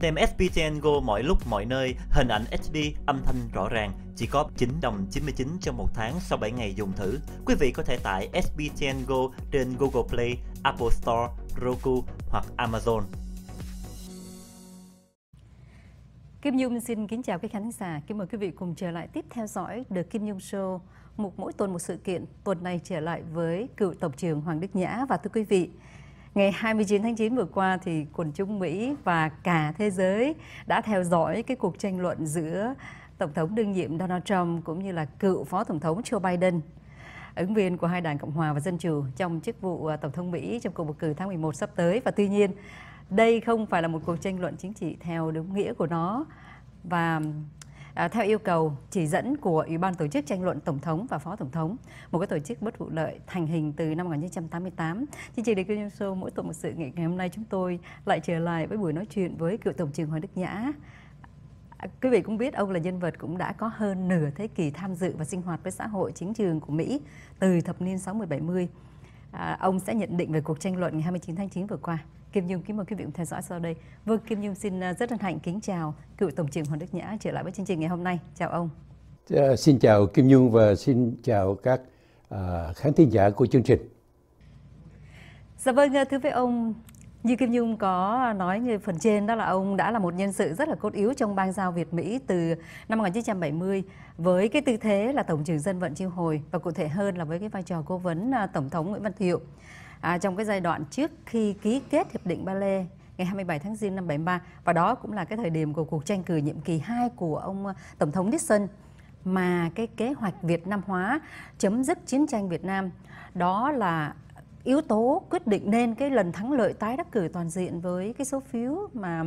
Tem SPTN Go mọi lúc mọi nơi, hình ảnh HD, âm thanh rõ ràng, chỉ có 9 đồng 99 cho một tháng sau 7 ngày dùng thử. Quý vị có thể tải SPTN Go trên Google Play, Apple Store, Roku hoặc Amazon. Kim Nhung xin kính chào quý khán giả. Kính mời quý vị cùng trở lại tiếp theo dõi The Kim Nhung Show, một mỗi tuần một sự kiện. Tuần này trở lại với cựu Tổng trưởng Hoàng Đức Nhã và thưa quý vị, Ngày 29 tháng 9 vừa qua thì quần chúng Mỹ và cả thế giới đã theo dõi cái cuộc tranh luận giữa Tổng thống đương nhiệm Donald Trump cũng như là cựu Phó Tổng thống Joe Biden ứng viên của hai đảng Cộng hòa và Dân chủ trong chức vụ à, Tổng thống Mỹ trong cuộc bầu cử tháng 11 sắp tới và tuy nhiên đây không phải là một cuộc tranh luận chính trị theo đúng nghĩa của nó và À, theo yêu cầu chỉ dẫn của Ủy ban tổ chức tranh luận Tổng thống và Phó Tổng thống, một cái tổ chức bất vụ lợi thành hình từ năm 1988. Chương trình The Kinh Show mỗi tuần một sự nghị ngày hôm nay chúng tôi lại trở lại với buổi nói chuyện với cựu Tổng trưởng Hoàng Đức Nhã à, quý vị cũng biết ông là nhân vật cũng đã có hơn nửa thế kỷ tham dự và sinh hoạt với xã hội chính trường của Mỹ từ thập niên 60-70. À, ông sẽ nhận định về cuộc tranh luận ngày 29 tháng 9 vừa qua. Kim Nhung kính mời quý vị cùng theo dõi sau đây. Vâng, Kim Nhung xin à, rất hân hạnh kính chào cựu Tổng trưởng Hoàng Đức Nhã trở lại với chương trình ngày hôm nay. Chào ông. Dạ, xin chào Kim Nhung và xin chào các à, khán thính giả của chương trình. Dạ vâng, à, thưa với ông, như Kim Nhung có nói như phần trên đó là ông đã là một nhân sự rất là cốt yếu trong bang giao Việt Mỹ từ năm 1970 với cái tư thế là Tổng trưởng dân vận chiêu hồi và cụ thể hơn là với cái vai trò cố vấn Tổng thống Nguyễn Văn Thiệu à, trong cái giai đoạn trước khi ký kết hiệp định Ba-lê ngày 27 tháng Giêng năm 73 và đó cũng là cái thời điểm của cuộc tranh cử nhiệm kỳ 2 của ông ờ, Tổng thống Nixon mà cái kế hoạch Việt Nam hóa chấm dứt chiến tranh Việt Nam đó là yếu tố quyết định nên cái lần thắng lợi tái đắc cử toàn diện với cái số phiếu mà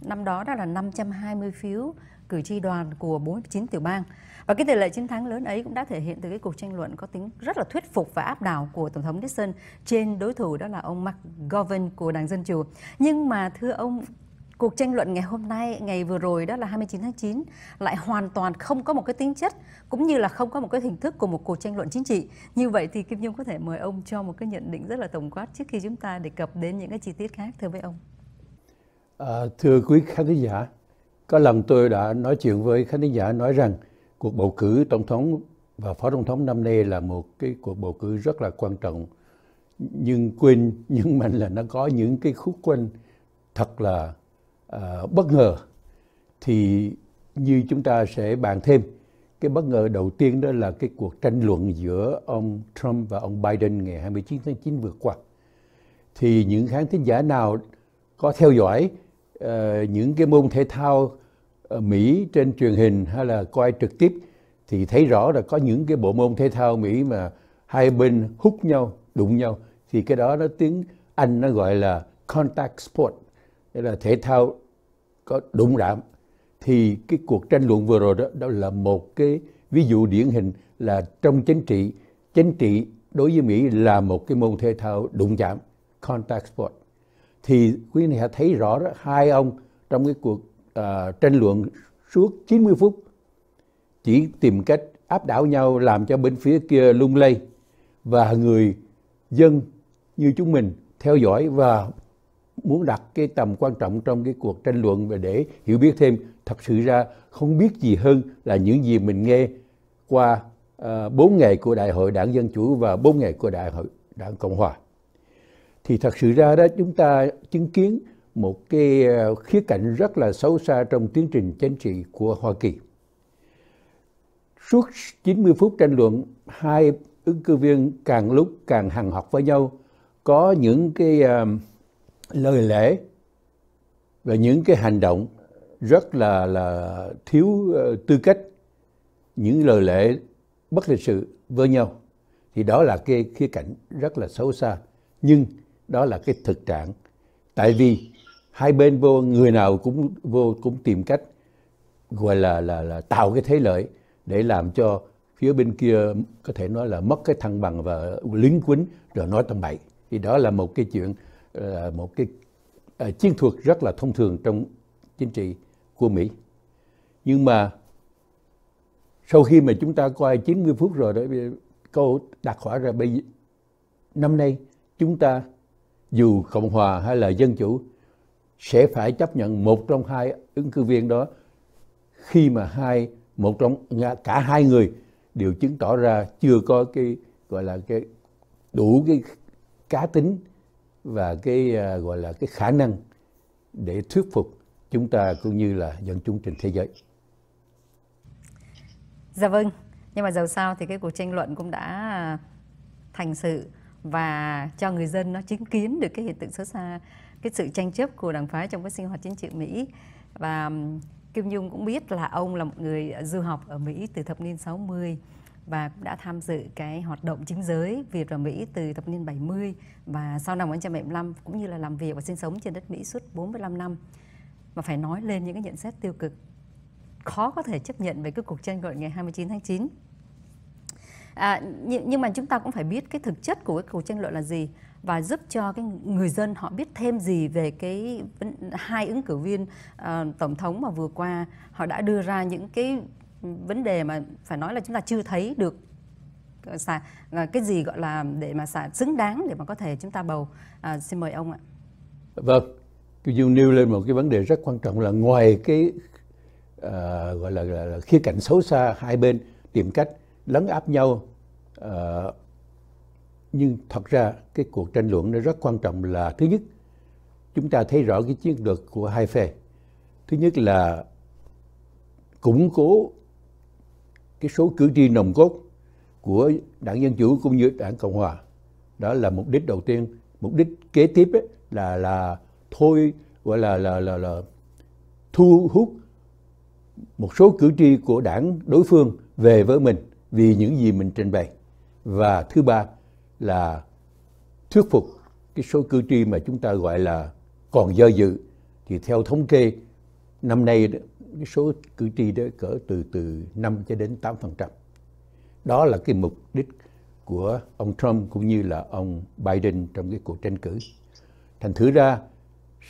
năm đó đã là 520 phiếu cử tri đoàn của 49 tiểu bang. Và cái tỷ lệ chiến thắng lớn ấy cũng đã thể hiện từ cái cuộc tranh luận có tính rất là thuyết phục và áp đảo của Tổng thống Nixon trên đối thủ đó là ông McGovern của Đảng Dân Chủ. Nhưng mà thưa ông, cuộc tranh luận ngày hôm nay, ngày vừa rồi đó là 29 tháng 9 lại hoàn toàn không có một cái tính chất cũng như là không có một cái hình thức của một cuộc tranh luận chính trị. Như vậy thì Kim Nhung có thể mời ông cho một cái nhận định rất là tổng quát trước khi chúng ta đề cập đến những cái chi tiết khác thưa với ông. À, thưa quý khán giả, có lần tôi đã nói chuyện với khán giả nói rằng cuộc bầu cử tổng thống và phó tổng thống năm nay là một cái cuộc bầu cử rất là quan trọng nhưng quên nhưng mà là nó có những cái khúc quanh thật là uh, bất ngờ thì như chúng ta sẽ bàn thêm cái bất ngờ đầu tiên đó là cái cuộc tranh luận giữa ông Trump và ông Biden ngày 29 tháng 9 vừa qua thì những khán thính giả nào có theo dõi Ờ, những cái môn thể thao ở ờ, Mỹ trên truyền hình hay là coi trực tiếp thì thấy rõ là có những cái bộ môn thể thao Mỹ mà hai bên hút nhau, đụng nhau thì cái đó nó tiếng Anh nó gọi là contact sport, nghĩa là thể thao có đụng đạm. Thì cái cuộc tranh luận vừa rồi đó đó là một cái ví dụ điển hình là trong chính trị, chính trị đối với Mỹ là một cái môn thể thao đụng chạm, contact sport thì quý vị thấy rõ đó hai ông trong cái cuộc uh, tranh luận suốt 90 phút chỉ tìm cách áp đảo nhau làm cho bên phía kia lung lay và người dân như chúng mình theo dõi và muốn đặt cái tầm quan trọng trong cái cuộc tranh luận và để hiểu biết thêm thật sự ra không biết gì hơn là những gì mình nghe qua ờ, bốn uh, ngày của đại hội đảng dân chủ và bốn ngày của đại hội đảng cộng hòa thì thật sự ra đó chúng ta chứng kiến một cái ờ, khía cạnh rất là xấu xa trong tiến trình chính trị của Hoa Kỳ. Suốt 90 phút tranh luận, hai ứng cử viên càng lúc càng hằng học với nhau, có những cái uh, lời lẽ và những cái hành động rất là là thiếu uh, tư cách, những lời lẽ bất lịch sự với nhau. Thì đó là cái khía cạnh rất là xấu xa. Nhưng đó là cái thực trạng tại vì hai bên vô người nào cũng vô cũng tìm cách gọi là là là tạo cái thế lợi để làm cho phía bên kia có thể nói là mất cái thăng bằng và lính quýnh rồi nói tầm bậy thì đó là một cái chuyện là ờ, một cái uh, chiến thuật rất là thông thường trong chính trị của Mỹ nhưng mà sau khi mà chúng ta coi 90 phút rồi đó câu đặt hỏi ra bây giờ năm nay chúng ta dù Cộng hòa hay là Dân chủ sẽ phải chấp nhận một trong hai ứng cử viên đó khi mà hai một trong cả hai người đều chứng tỏ ra chưa có cái gọi là cái đủ cái cá tính và cái uh, gọi là cái khả năng để thuyết phục chúng ta cũng như là dân chúng trên thế giới. Dạ vâng, nhưng mà dầu sao thì cái cuộc tranh luận cũng đã thành sự và cho người dân nó chứng kiến được cái hiện tượng xót xa cái sự tranh chấp của đảng phái trong cái sinh hoạt chính trị Mỹ và Kim Nhung cũng biết là ông là một người du học ở Mỹ từ thập niên 60 và cũng đã tham dự cái hoạt động chính giới Việt và Mỹ từ thập niên 70 và sau năm 1975 cũng như là làm việc và sinh sống trên đất Mỹ suốt 45 năm mà phải nói lên những cái nhận xét tiêu cực khó có thể chấp nhận về cái cuộc tranh luận ngày 29 tháng 9 à, nhưng mà chúng ta cũng phải biết cái thực chất của cái cuộc tranh luận là gì và giúp cho cái người dân họ biết thêm gì về cái hai ứng cử viên uh, tổng thống mà vừa qua họ đã đưa ra những cái vấn đề mà phải nói là chúng ta chưa thấy được ờ, ờ, cái gì gọi là để mà xả xứng đáng để mà có thể chúng ta bầu à, xin mời ông ạ vâng Kiều Dương nêu lên một cái vấn đề rất quan trọng là ngoài cái uh, gọi là, là, là khía cạnh xấu xa hai bên tìm cách lấn áp nhau uh, nhưng thật ra cái cuộc tranh luận nó rất quan trọng là thứ nhất chúng ta thấy rõ cái chiến lược của hai phe thứ nhất là củng cố cái số cử tri nồng cốt của đảng dân chủ cũng như đảng cộng hòa đó là mục đích đầu tiên mục đích kế tiếp ấy, là là thôi gọi là là là, là thu hút một số cử tri của đảng đối phương về với mình vì những gì mình trình bày và thứ ba là thuyết phục cái số cử tri mà chúng ta gọi là còn do dự thì theo thống kê năm nay đó, cái số cử tri đó cỡ từ từ 5 cho đến 8%. Đó là cái mục đích của ông Trump cũng như là ông Biden trong cái cuộc tranh cử. Thành thử ra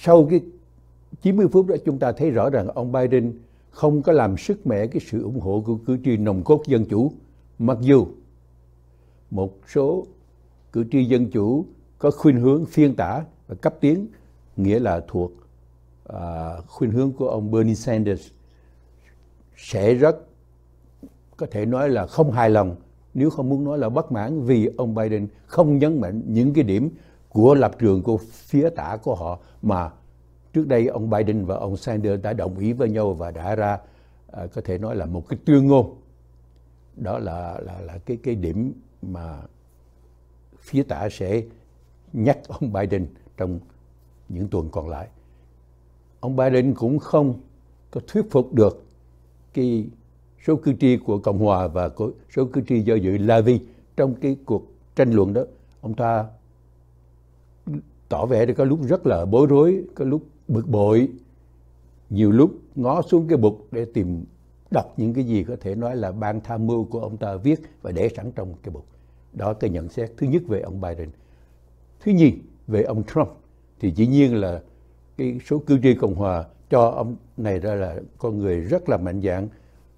sau cái 90 phút đó chúng ta thấy rõ rằng ông Biden không có làm sức mẻ cái sự ủng hộ của cử tri nồng cốt dân chủ Mặc dù một số cử tri dân chủ có khuynh hướng phiên tả và cấp tiến, nghĩa là thuộc à, khuynh hướng của ông Bernie Sanders sẽ rất có thể nói là không hài lòng nếu không muốn nói là bất mãn vì ông Biden không nhấn mạnh những cái điểm của lập trường của phía tả của họ mà trước đây ông Biden và ông Sanders đã đồng ý với nhau và đã ra à, có thể nói là một cái tuyên ngôn đó là là là cái cái điểm mà phía tả sẽ nhắc ông Biden trong những tuần còn lại. Ông Biden cũng không có thuyết phục được cái số cử tri của Cộng hòa và của số cử tri do dự La vì trong cái cuộc tranh luận đó. Ông ta tỏ vẻ có lúc rất là bối rối, có lúc bực bội, nhiều lúc ngó xuống cái bục để tìm đọc những cái gì có thể nói là ban tham mưu của ông ta viết và để sẵn trong cái bục. Đó cái nhận xét thứ nhất về ông Biden. Thứ nhì về ông Trump thì dĩ nhiên là cái số cử tri Cộng hòa cho ông này ra là con người rất là mạnh dạng,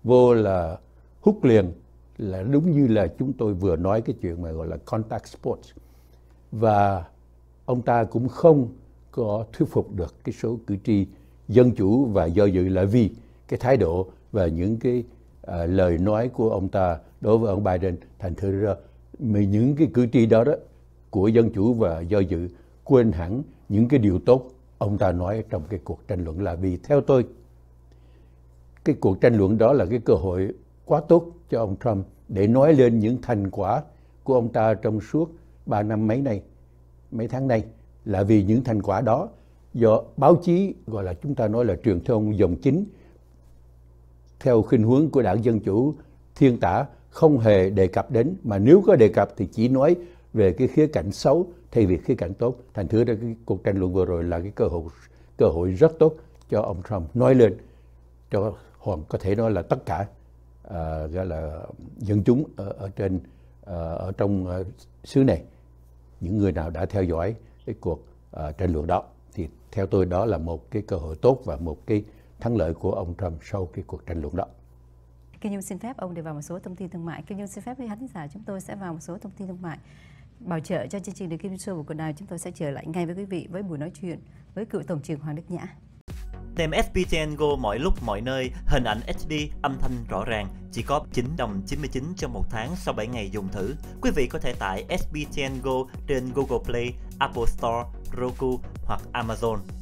vô là hút liền là đúng như là chúng tôi vừa nói cái chuyện mà gọi là contact sports và ông ta cũng không có thuyết phục được cái số cử tri dân chủ và do dự là vì cái thái độ và những cái à, lời nói của ông ta đối với ông Biden thành thử ra mình những cái cử tri đó đó của dân chủ và do dự quên hẳn những cái điều tốt ông ta nói trong cái cuộc tranh luận là vì theo tôi cái cuộc tranh luận đó là cái cơ hội quá tốt cho ông Trump để nói lên những thành quả của ông ta trong suốt ba năm mấy này, mấy tháng nay là vì những thành quả đó do báo chí gọi là chúng ta nói là truyền thông dòng chính theo khuynh hướng của đảng Dân Chủ thiên tả không hề đề cập đến mà nếu có đề cập thì chỉ nói về cái khía cạnh xấu thay vì khía cạnh tốt thành thứ ra cái cuộc tranh luận vừa rồi là cái cơ hội cơ hội rất tốt cho ông Trump nói lên cho hoàn có thể nói là tất cả uh, gọi là dân chúng ở, ở trên uh, ở trong uh, xứ này những người nào đã theo dõi cái cuộc uh, tranh luận đó thì theo tôi đó là một cái cơ hội tốt và một cái thắng lợi của ông Trump sau cái cuộc tranh luận đó. Kim Nhung xin phép ông để vào một số thông tin thương mại. Kim Nhung xin phép với khán giả chúng tôi sẽ vào một số thông tin thương mại. Bảo trợ cho chương trình được Kim Show của Quần Đài chúng tôi sẽ trở lại ngay với quý vị với buổi nói chuyện với cựu Tổng trưởng Hoàng Đức Nhã. Tem FPTN Go mọi lúc mọi nơi, hình ảnh HD, âm thanh rõ ràng, chỉ có 9 đồng 99 cho một tháng sau 7 ngày dùng thử. Quý vị có thể tải FPTN Go trên Google Play, Apple Store, Roku hoặc Amazon.